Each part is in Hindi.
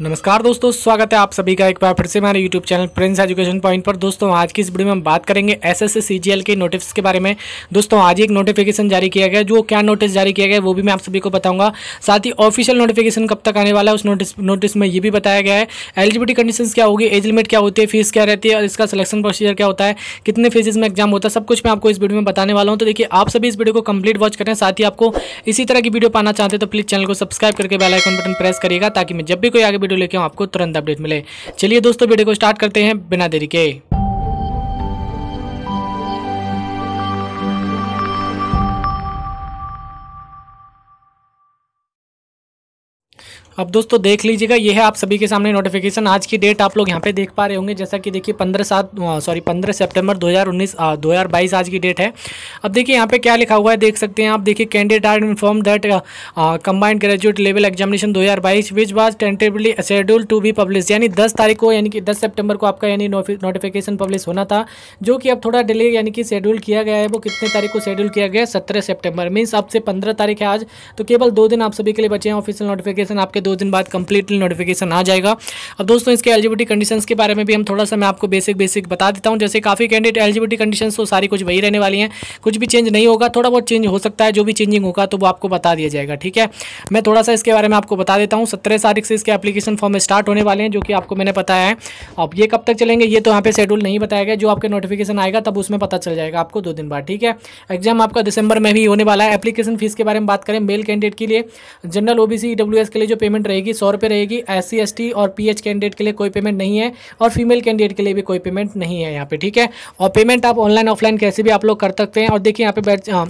नमस्कार दोस्तों स्वागत है आप सभी का एक बार फिर से हमारे YouTube channel Prince Education Point पर दोस्तों आज की इस वीडियो में हम बात करेंगे S S C G L के नोटिस के बारे में दोस्तों आज एक नोटिफिकेशन जारी किया गया जो क्या नोटिस जारी किया गया वो भी मैं आप सभी को बताऊंगा साथ ही ऑफिशियल नोटिफिकेशन कब तक आने वाला है उस नोटिस नोटिस में ये भी बताया गया है एलिजिबिलिटी कंडीशन क्या होगी एज लिमिट क्या होती है फीस क्या रहती है और इसका सिलेक्शन प्रोसीजर क्या होता है कितने फेजेज में एग्जाम होता है सब कुछ मैं आपको इस वीडियो में बताने वाला हूँ तो देखिए आप सभी इस वीडियो को कंप्लीट वॉच करें साथ ही आपको इसी तरह की वीडियो पाना चाहते हैं तो प्लीज़ चैनल को सब्सक्राइब करके बेलाइकन बटन प्रेस करिएगा ताकि मैं जब भी कोई आगे वीडियो लेके आपको तुरंत अपडेट मिले चलिए दोस्तों वीडियो को स्टार्ट करते हैं बिना देरी के अब दोस्तों देख लीजिएगा ये है आप सभी के सामने नोटिफिकेशन आज की डेट आप लोग यहाँ पे देख पा रहे होंगे जैसा कि देखिए पंद्रह सात सॉरी पंद्रह सितंबर 2019 2022 आज की डेट है अब देखिए यहाँ पे क्या लिखा हुआ है देख सकते हैं आप देखिए candidate are informed that combined graduate level examination दो हज़ार बाईस which was tentatively schedule to be publish यानी दस तारीख को यानी कि दस सेप्टेम्बर को आपका यानी नोटिफिकेशन पब्लिश होना था जो कि अब थोड़ा डिले यानी कि शेड्यूल किया गया है वो कितने तारीख को शेड्यूल किया गया सत्रह सेप्टेम्बर मीन्स आपसे पंद्रह तारीख है आज तो केवल दो दिन आप सभी के लिए बचे हैं ऑफिशियल नोटिफिकेशन आपके दो दिन बाद कंप्लीटली नोटिफिकेशन आ जाएगा अब दोस्तों इसके एलिजिबिलिटी कंडीशंस के बारे में भी हम थोड़ा सा मैं आपको बेसिक बेसिक बता देता हूँ जैसे काफ़ी कैंडिडेट एलिजिबिलिटी कंडीशन तो सारी कुछ वही रहने वाली हैं कुछ भी चेंज नहीं होगा थोड़ा बहुत चेंज हो सकता है जो भी चेंजिंग होगा तो वो आपको बता दिया जाएगा ठीक है मैं थोड़ा सा इसके बारे में आपको बता देता हूँ सत्रह तारीख से इसके एप्लीकेशन फॉर्म स्टार्ट होने वाले हैं जो कि आपको मैंने बताया है अब ये कब तक चलेंगे ये तो यहाँ पे शेड्यूल नहीं बताया गया जो आपके नोटिफिकेशन आएगा तब उसमें पता चल जाएगा आपको दो दिन बाद ठीक है एग्जाम आपका दिसंबर में भी होने वाला है एप्लीकेशन फीस के बारे में बात करें मेल कैंडिडेट के लिए जनरल ओबीसी ईडब्ल्यूएस के लिए जो पेमेंट पेमेंट रहेगी सौ रुपये रहेगी एस सी और पी कैंडिडेट के लिए कोई पेमेंट नहीं है और फीमेल कैंडिडेट के लिए भी कोई पेमेंट नहीं है यहाँ पे ठीक है और पेमेंट आप ऑनलाइन ऑफलाइन कैसे भी आप लोग कर सकते हैं और देखिए यहाँ पे हाँ,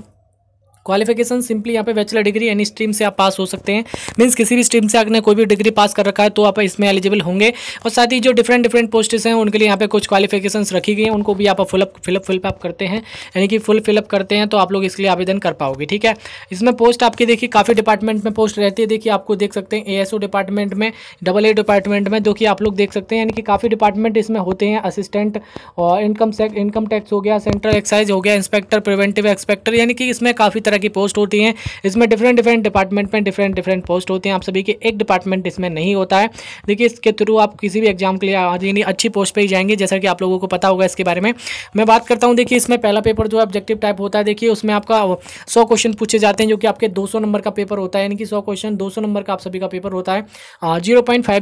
क्वालिफिकेशन सिंपली यहाँ पे बैचलर डिग्री एनी स्ट्रीम से आप पास हो सकते हैं मीन्स किसी भी स्ट्रीम से आपने कोई भी डिग्री पास कर रखा है तो आप इसमें एलिजिबल होंगे और साथ ही जो डिफरेंट डिफरेंट पोस्टेस हैं उनके लिए यहाँ पे कुछ क्वालिफिकेशन रखी गई हैं उनको भी आप फुलअप फिलअप फिलअप करते हैं यानी कि फुल फिलअप करते हैं तो आप लोग इसके लिए आवेदन कर पाओगे ठीक है इसमें पोस्ट आपकी देखिए काफ़ी डिपार्टमेंट में पोस्ट रहती है देखिए आपको देख सकते हैं ए डिपार्टमेंट में डबल ए डिपार्टमेंट में जो कि आप लोग देख सकते हैं यानी कि काफ़ी डिपार्टमेंट इसमें होते हैं असिस्टेंट और इनकम इनकम टैक्स हो गया सेंट्रल एक्साइज हो गया इंस्पेक्टर प्रिवेंटिव एक्सपेक्टर यानी कि इसमें काफ़ी तरह तरह की पोस्ट होती हैं इसमें डिफरेंट डिफरेंट डिपार्टमेंट में डिफरेंट डिफरेंट पोस्ट होती हैं आप सभी के एक डिपार्टमेंट इसमें नहीं होता है देखिए इसके थ्रू आप किसी भी एग्जाम के लिए यानी अच्छी पोस्ट पर ही जाएंगे जैसा कि आप लोगों को पता होगा इसके बारे में मैं बात करता हूँ देखिए इसमें पहला पेपर जो ऑब्जेक्टिव टाइप होता है देखिए उसमें आपका सौ क्वेश्चन पूछे जाते हैं जो कि आपके दो नंबर का पेपर होता है यानी कि सौ क्वेश्चन दो नंबर का आप सभी का पेपर होता है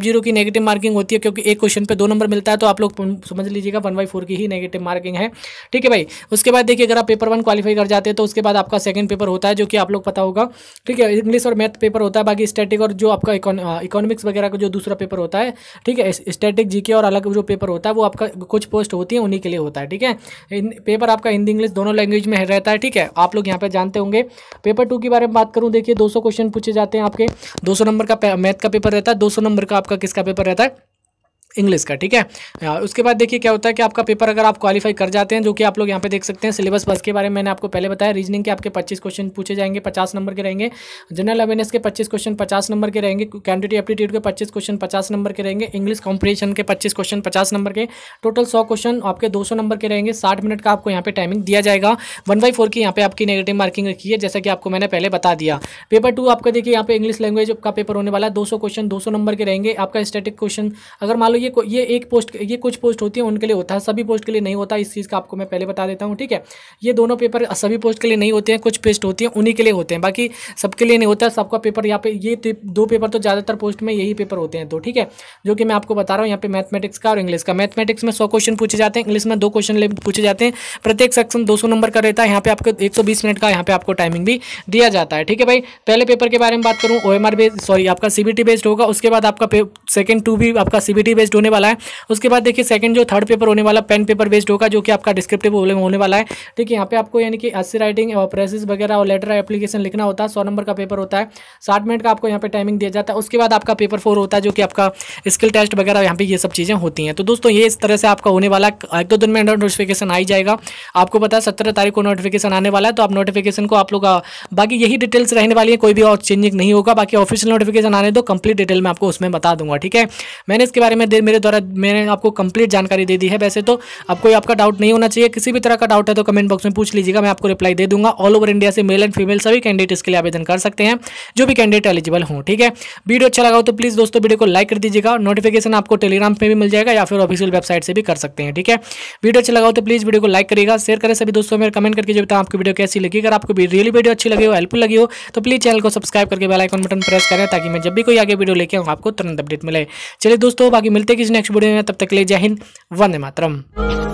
जीरो की नेगेटिव मार्किंग होती है क्योंकि एक क्वेश्चन पर दो नंबर मिलता है तो आप लोग समझ लीजिएगा वन बाई फोर की ही नेगेटिव मार्किंग है ठीक है भाई उसके बाद देखिए अगर आप पेपर वन क्वालिफाई कर जाते हैं तो उसके बाद आपका सेकंड पेपर पेपर होता है जो कि आप लोग पता होगा ठीक है इंग्लिश और मैथ पेपर होता है बाकी स्टैटिक और जो आपका इकोनॉमिक्स वगैरह का जो दूसरा पेपर होता है ठीक है स्टैटिक जीके और अलग जो पेपर होता है वो आपका कुछ पोस्ट होती है उन्हीं के लिए होता है ठीक है पेपर आपका हिंदी इंग्लिश दोनों लैंग्वेज में रहता है ठीक है आप लोग यहाँ पर जानते होंगे पेपर टू के बारे में बात करूँ देखिए दो क्वेश्चन पूछे जाते हैं आपके दो नंबर का मैथ का पेपर रहता है दो नंबर का आपका किसका पेपर रहता है इंग्लिश का ठीक है उसके बाद देखिए क्या होता है कि आपका पेपर अगर आप क्वालिफाई कर जाते हैं जो कि आप लोग यहाँ पे देख सकते हैं सिलेबस बस के बारे में मैंने आपको पहले बताया रीजनिंग के आपके पच्चीस क्वेश्चन पूछे जाएंगे पचास नंबर के रहेंगे जनरल अवेयरनेस के पच्चीस क्वेश्चन पचास नंबर के रहेंगे कैंडिडेट एप्टीट्यूड के पच्चीस क्वेश्चन पचास नंबर के रहेंगे इंग्लिश कॉम्पिटिशन के पच्चीस क्वेश्चन पचास नंबर के टोटल सौ क्वेश्चन आपके दो नंबर के रहेंगे साठ मिनट का आपको यहाँ पे टाइमिंग दिया जाएगा वन बाई फोर की यहाँ पे आपकी नेगेटिव मार्किंग रखी है जैसा कि आपको मैंने पहले बता दिया पेपर टू आपका देखिए यहाँ पे इंग्लिश लैंग्वेज का पेपर होने वाला है दो क्वेश्चन दो नंबर के रहेंगे आपका स्टेटिक क्वेश्चन अगर मान लो ये ये एक पोस्ट ये कुछ पोस्ट होती है उनके लिए होता है सभी पोस्ट के लिए नहीं होता इस चीज़ का आपको मैं पहले बता देता हूँ ठीक है ये दोनों पेपर सभी पोस्ट के लिए नहीं होते हैं कुछ पेस्ट होती हैं उन्हीं के लिए होते हैं बाकी सबके लिए नहीं होता सबका पेपर यहाँ पे ये दो पेपर तो ज़्यादातर पोस्ट में यही पेपर होते हैं तो ठीक है जो कि मैं आपको बता रहा हूँ यहाँ पे मैथमेटिक्स का और इंग्लिश का मैथमेटिक्स में सौ क्वेश्चन पूछे जाते हैं इंग्लिश में दो क्वेश्चन पूछे जाते हैं प्रत्येक सेक्शन दो नंबर का रहता है यहाँ पे आपको एक मिनट का यहाँ पे आपको टाइमिंग भी दिया जाता है ठीक है भाई पहले पेपर के बारे में बात करूँ ओ बेस्ड सॉरी आपका सी बेस्ड होगा उसके बाद आपका सेकेंड टू भी आपका सी बेस्ड बेस्ड होने वाला है उसके बाद देखिए सेकंड जो थर्ड पेपर होने वाला पेन पेपर बेस्ड होगा जो कि आपका डिस्क्रिप्टिव होने वाला है ठीक है यहाँ पे आपको यानी कि अस्सी राइटिंग और प्रेसिस वगैरह और लेटर एप्लीकेशन लिखना होता है सौ नंबर का पेपर होता है साठ मिनट का आपको यहाँ पर टाइमिंग दिया जाता है उसके बाद आपका पेपर फोर होता है जो कि आपका स्किल टेस्ट वगैरह यहाँ पर ये सब चीज़ें होती हैं तो दोस्तों ये इस तरह से आपका होने वाला एक दो दिन में नोटिफिकेशन आ ही जाएगा आपको पता है सत्रह तारीख को नोटिफिकेशन आने वाला है तो आप नोटिफिकेशन को आप लोग uh, बाकी यही डिटेल्स रहने वाली है कोई भी और चेंजिंग नहीं होगा बाकी ऑफिशियल नोटिफिकेशन आने दो कंप्लीट डिटेल में आपको उसमें बता दूंगा ठीक है मैंने इसके बारे में मेरे द्वारा मैंने आपको कंप्लीट जानकारी दे दी है वैसे तो आपको आपका डाउट नहीं होना चाहिए किसी भी तरह का डाउट है तो कमेंट बॉक्स में पूछ लीजिएगा मैं आपको रिप्लाई दे दूंगा ऑल ओवर इंडिया से मेल एंड फीमेल सभी कैंडिडेट के लिए आवेदन कर सकते हैं जो भी कैंडिडेट एलिजिबल हों ठीक है वीडियो अच्छा लगा हो तो प्लीज़ दोस्तों वीडियो को लाइक कर दीजिएगा नोटिफिकेशन आपको टेलीग्राम पर भी मिल जाएगा या फिर ऑफिशियल वेबसाइट से भी कर सकते हैं ठीक है वीडियो अच्छा लगा हो तो प्लीज़ वीडियो को लाइक करेगा शेयर करें सभी दोस्तों में कमेंट करके जो बताओ आपकी वीडियो कैसी लगी अगर आपको रियली वीडियो अच्छी लगी हो हेल्पफुल लगी हो तो प्लीज़ चैनल को सब्सक्राइब करके बेलाइकॉन बटन प्रेस करें ताकि मैं जब भी कोई आगे वीडियो लेके आऊँ आपको तुरंत अपडेट मिले चलिए दोस्तों बाकी मिलते हैं किसी नेक्स्ट वीडियो में तब तक ले जय हिंद वंदे मातरम